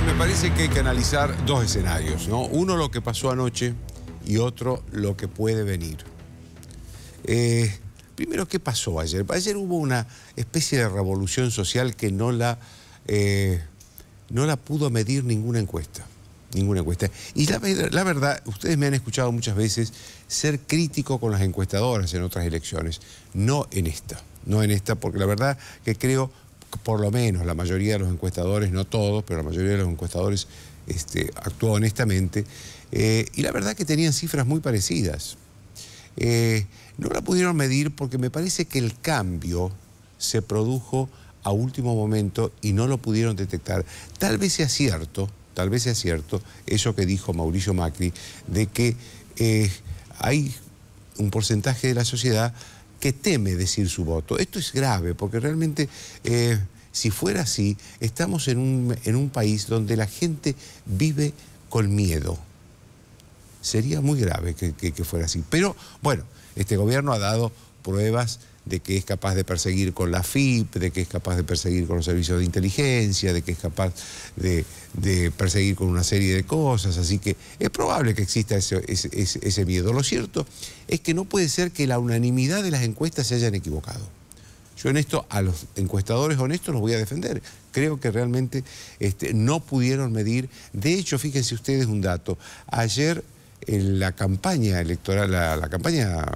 me parece que hay que analizar dos escenarios, ¿no? Uno lo que pasó anoche y otro lo que puede venir. Eh, primero, ¿qué pasó ayer? Ayer hubo una especie de revolución social que no la, eh, no la pudo medir ninguna encuesta. Ninguna encuesta. Y la, la verdad, ustedes me han escuchado muchas veces ser crítico con las encuestadoras en otras elecciones, no en esta no en esta, porque la verdad que creo por lo menos la mayoría de los encuestadores, no todos, pero la mayoría de los encuestadores este, actuó honestamente, eh, y la verdad que tenían cifras muy parecidas. Eh, no la pudieron medir porque me parece que el cambio se produjo a último momento y no lo pudieron detectar. Tal vez sea cierto, tal vez sea cierto eso que dijo Mauricio Macri, de que eh, hay un porcentaje de la sociedad que teme decir su voto. Esto es grave porque realmente... Eh, si fuera así, estamos en un, país donde la gente vive con miedo. Sería muy grave que fuera así. Pero bueno, este gobierno ha dado pruebas de que es capaz de perseguir con la FIP, de que es capaz de perseguir con los servicios de inteligencia, de que es capaz de, perseguir con una serie de cosas. Así que es probable que exista ese, miedo. Lo cierto es que no puede ser que la unanimidad de las encuestas se hayan equivocado. Yo en esto a los encuestadores honestos los voy a defender. Creo que realmente este, no pudieron medir. De hecho, fíjense ustedes un dato. Ayer en la campaña electoral, la campaña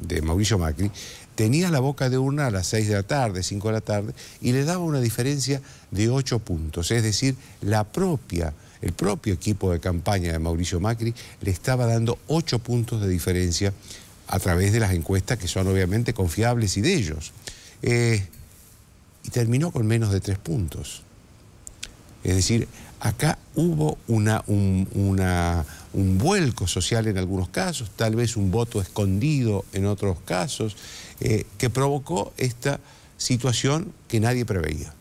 de Mauricio Macri, tenía la boca de una a las 6 de la tarde, 5 de la tarde, y le daba una diferencia de 8 puntos. Es decir, la propia, el propio equipo de campaña de Mauricio Macri le estaba dando 8 puntos de diferencia a través de las encuestas que son obviamente confiables y de ellos. Eh, y terminó con menos de 3 puntos. Es decir, acá hubo un, vuelco social en algunos casos, tal vez un voto escondido en otros casos, eh, que provocó esta situación que nadie preveía.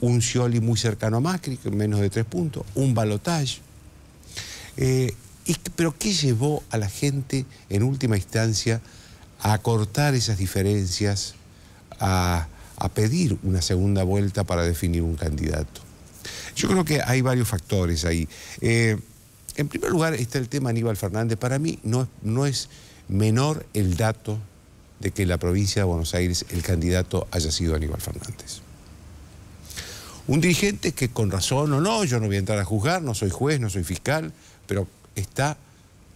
Un Scioli muy cercano a Macri, menos de tres puntos, un balotage. Eh, y, pero ¿qué llevó a la gente en última instancia a acortar esas diferencias, a pedir una segunda vuelta para definir un candidato? Yo creo que hay varios factores ahí. Eh, en primer lugar está el tema Aníbal Fernández. Para mí no, es menor el dato de que en la provincia de Buenos Aires el candidato haya sido Aníbal Fernández. Un dirigente que con razón o no, yo no voy a entrar a juzgar, no soy juez, no soy fiscal, pero está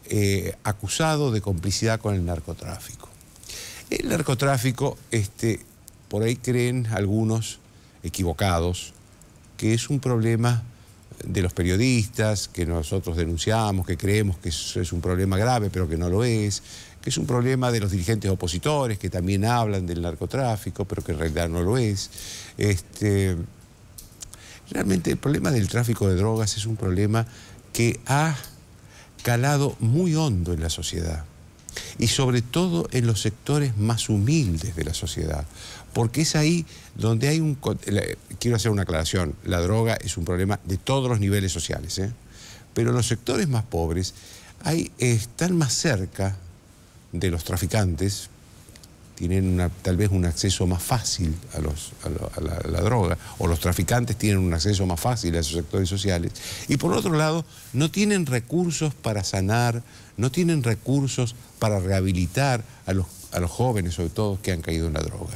eh, acusado de complicidad con el narcotráfico. El narcotráfico, este, por ahí creen algunos equivocados, que es un problema de los periodistas, que nosotros denunciamos, que creemos que es un problema grave, pero que no lo es, que es un problema de los dirigentes opositores, que también hablan del narcotráfico, pero que en realidad no lo es. Este, realmente el problema del tráfico de drogas es un problema que ha calado muy hondo en la sociedad y sobre todo en los sectores más humildes de la sociedad, porque es ahí donde hay un... Quiero hacer una aclaración, la droga es un problema de todos los niveles sociales, ¿eh? Pero pero los sectores más pobres hay, están más cerca de los traficantes, tienen tal vez un acceso más fácil a, la, droga, o los traficantes tienen un acceso más fácil a esos sectores sociales, y por otro lado, no tienen recursos para sanar, no tienen recursos para rehabilitar a los, a los jóvenes, sobre todo, que han caído en la droga.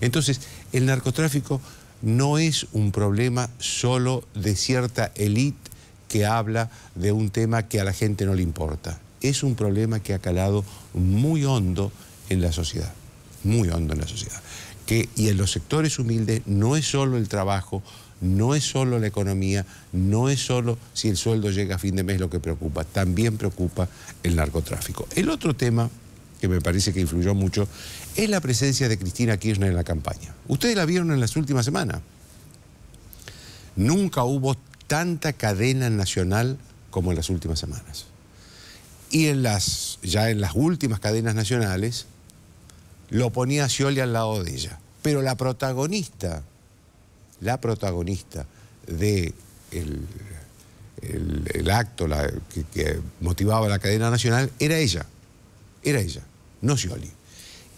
Entonces, el narcotráfico no es un problema solo de cierta élite que habla de un tema que a la gente no le importa. Es un problema que ha calado muy hondo en la sociedad muy hondo en la sociedad. Que, y en los sectores humildes no es solo el trabajo, no es solo la economía, no es solo si el sueldo llega a fin de mes lo que preocupa, también preocupa el narcotráfico. El otro tema que me parece que influyó mucho es la presencia de Cristina Kirchner en la campaña. Ustedes la vieron en las últimas semanas. Nunca hubo tanta cadena nacional como en las últimas semanas. Y en las, ya en las últimas cadenas nacionales, lo ponía a Scioli al lado de ella. Pero la protagonista, la protagonista de el, acto la, que, motivaba la cadena nacional era ella, era ella, no Scioli.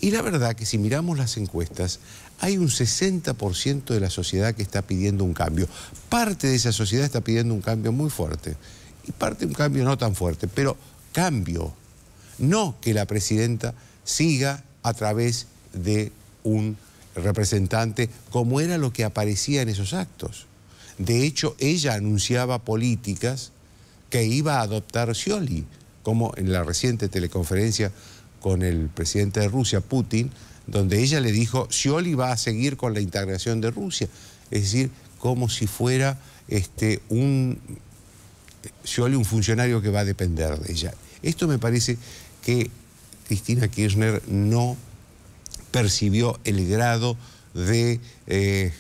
Y la verdad que si miramos las encuestas, hay un 60% de la sociedad que está pidiendo un cambio. Parte de esa sociedad está pidiendo un cambio muy fuerte y parte un cambio no tan fuerte, pero cambio. No que la presidenta siga a través de un representante, como era lo que aparecía en esos actos. De hecho, ella anunciaba políticas que iba a adoptar Scioli, como en la reciente teleconferencia con el presidente de Rusia, Putin, donde ella le dijo, Scioli va a seguir con la integración de Rusia. Es decir, como si fuera este, un, Scioli un funcionario que va a depender de ella. Esto me parece que Cristina Kirchner no percibió el grado de, eh,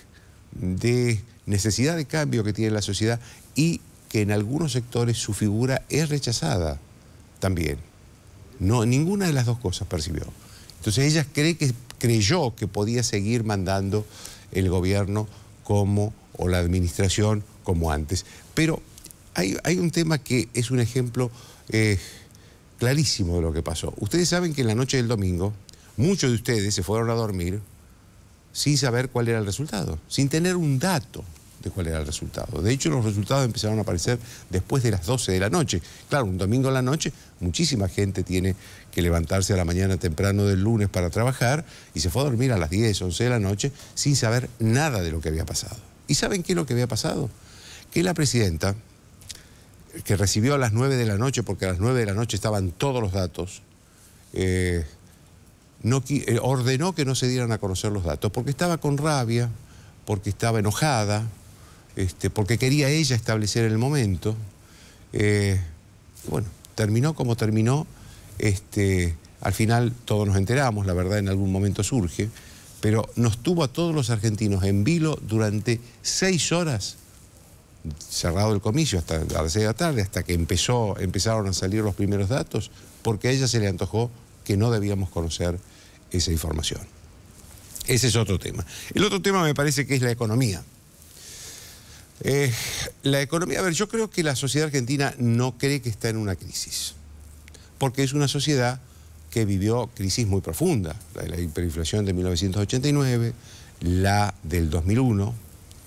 de necesidad de cambio que tiene la sociedad y que en algunos sectores su figura es rechazada también. No, ninguna de las dos cosas percibió. Entonces ella creyó que podía seguir mandando el gobierno como, o la administración como antes. Pero hay, un tema que es un ejemplo eh, clarísimo de lo que pasó. Ustedes saben que en la noche del domingo, muchos de ustedes se fueron a dormir sin saber cuál era el resultado, sin tener un dato de cuál era el resultado. De hecho, los resultados empezaron a aparecer después de las 12 de la noche. Claro, un domingo en la noche, muchísima gente tiene que levantarse a la mañana temprano del lunes para trabajar y se fue a dormir a las 10, 11 de la noche sin saber nada de lo que había pasado. ¿Y saben qué es lo que había pasado? Que la presidenta que recibió a las 9 de la noche, porque a las 9 de la noche estaban todos los datos, eh, no, eh, ordenó que no se dieran a conocer los datos, porque estaba con rabia, porque estaba enojada, este, porque quería ella establecer el momento. Eh, bueno, terminó como terminó. Este, al final todos nos enteramos, la verdad en algún momento surge, pero nos tuvo a todos los argentinos en vilo durante seis horas cerrado el comicio hasta las 6 de la tarde, hasta que empezó, empezaron a salir los primeros datos, porque a ella se le antojó que no debíamos conocer esa información. Ese es otro tema. El otro tema me parece que es la economía. Eh, la economía, a ver, yo creo que la sociedad argentina no cree que está en una crisis, porque es una sociedad que vivió crisis muy profunda, la, la hiperinflación de 1989, la del 2001,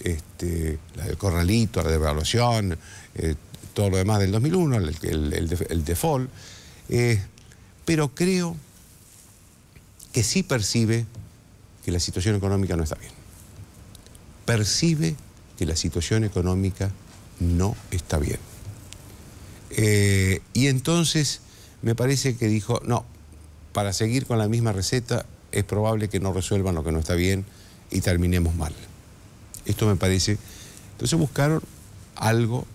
este, la del corralito, la devaluación, eh, todo lo demás del 2001, el, default, eh, pero creo que sí percibe que la situación económica no está bien. Percibe que la situación económica no está bien. Eh, y entonces me parece que dijo, no, para seguir con la misma receta es probable que no resuelvan lo que no está bien y terminemos mal. Esto me parece. Entonces buscaron algo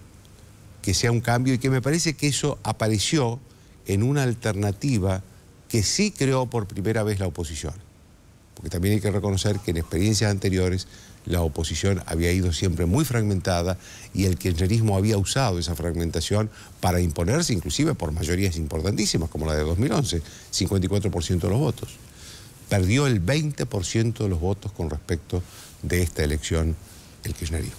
que sea un cambio y que me parece que eso apareció en una alternativa que sí creó por primera vez la oposición. Porque también hay que reconocer que en experiencias anteriores la oposición había ido siempre muy fragmentada y el kirchnerismo había usado esa fragmentación para imponerse inclusive por mayorías importantísimas como la de 2011, 54% de los votos. Perdió el 20% de los votos con respecto de esta elección el kirchnerismo.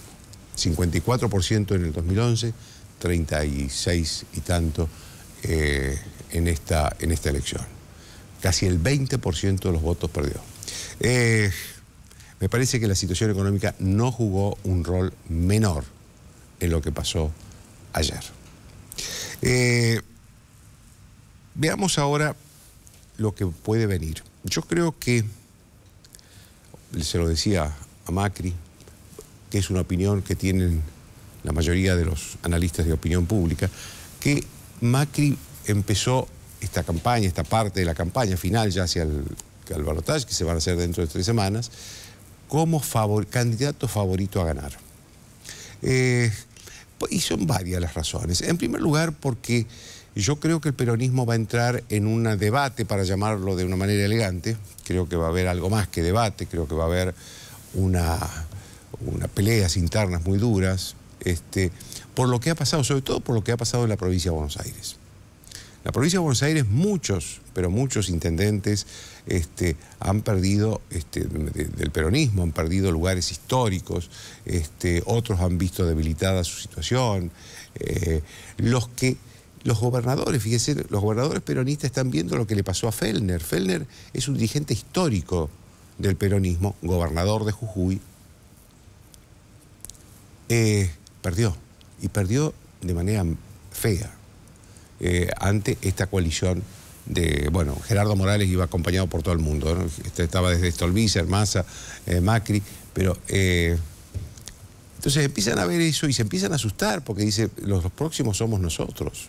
54% en el 2011, 36 y tanto eh, en, esta, en esta elección. Casi el 20% de los votos perdió. Eh, me parece que la situación económica no jugó un rol menor en lo que pasó ayer. Eh, veamos ahora lo que puede venir. Yo creo que, se lo decía Macri, que es una opinión que tienen la mayoría de los analistas de opinión pública, que Macri empezó esta campaña, esta parte de la campaña final ya hacia el, el que se van a hacer dentro de tres semanas, como candidato favorito a ganar. Eh, y son varias las razones. En primer lugar, porque yo creo que el peronismo va a entrar en un debate, para llamarlo de una manera elegante, creo que va a haber algo más que debate, creo que va a haber una, unas peleas internas muy duras, este, por lo que ha pasado, sobre todo por lo que ha pasado en la provincia de Buenos Aires. La provincia de Buenos Aires, muchos, pero muchos intendentes este, han perdido, este, del peronismo, han perdido lugares históricos, este, otros han visto debilitada su situación. Eh, los que. Los gobernadores, fíjese los gobernadores peronistas están viendo lo que le pasó a Fellner. Fellner es un dirigente histórico del peronismo, gobernador de Jujuy, eh, perdió. Y perdió de manera fea eh, ante esta coalición de, bueno, Gerardo Morales iba acompañado por todo el mundo, este, estaba desde Stolbizer, Massa, eh, Macri, pero... entonces empiezan a ver eso y se empiezan a asustar porque dice, los, los próximos somos nosotros.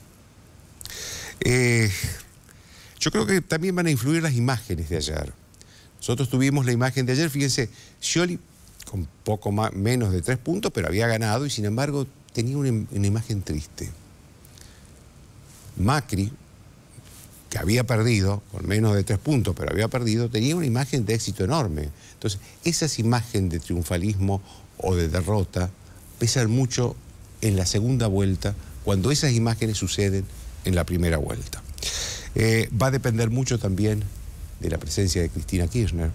yo creo que también van a influir las imágenes de ayer. Nosotros tuvimos la imagen de ayer, fíjense, Scioli con poco más, menos de tres puntos, pero había ganado y sin embargo tenía una, imagen triste. Macri, que había perdido, con menos de tres puntos, pero había perdido, tenía una imagen de éxito enorme. Entonces, esas imágenes de triunfalismo o de derrota pesan mucho en la segunda vuelta, cuando esas imágenes suceden en la primera vuelta. Eh, va a depender mucho también de la presencia de Cristina Kirchner.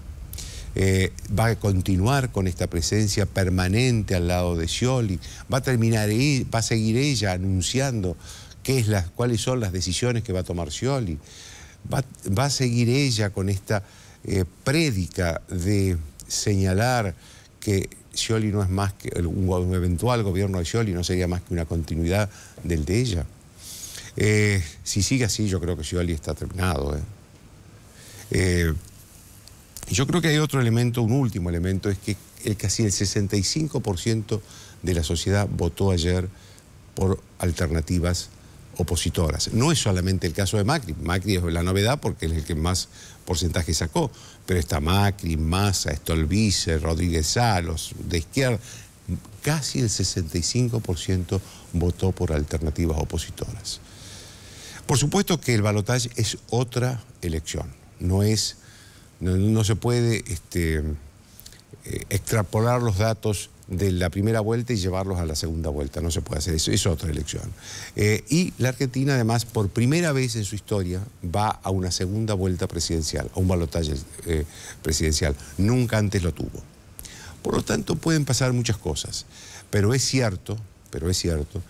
Eh, va a continuar con esta presencia permanente al lado de Scioli, va a terminar va a seguir ella anunciando qué es cuáles son las decisiones que va a tomar Scioli, va, a seguir ella con esta eh, prédica de señalar que Scioli no es más que un eventual gobierno de Scioli no sería más que una continuidad del de ella. Eh, si sigue así, yo creo que Scioli está terminado. Eh, yo creo que hay otro elemento, un último elemento, es que casi el 65% de la sociedad votó ayer por alternativas opositoras. No es solamente el caso de Macri, Macri es la novedad porque es el que más porcentaje sacó, pero está Macri, Massa, Stolbizer, Rodríguez Salos, de izquierda, casi el 65% votó por alternativas opositoras. Por supuesto que el balotaje es otra elección no es, no, se puede este, eh, extrapolar los datos de la primera vuelta y llevarlos a la segunda vuelta. No se puede hacer eso, es otra elección. Eh, y la Argentina, además, por primera vez en su historia, va a una segunda vuelta presidencial, a un balotaje eh, presidencial. Nunca antes lo tuvo. Por lo tanto, pueden pasar muchas cosas. Pero es cierto, pero es cierto,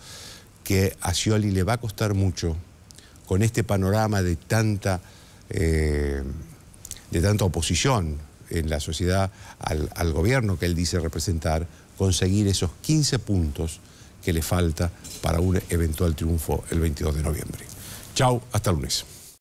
que a Scioli le va a costar mucho, con este panorama de tanta eh, de tanta oposición en la sociedad al, gobierno que él dice representar, conseguir esos 15 puntos que le falta para un eventual triunfo el 22 de noviembre. Chau, hasta el lunes.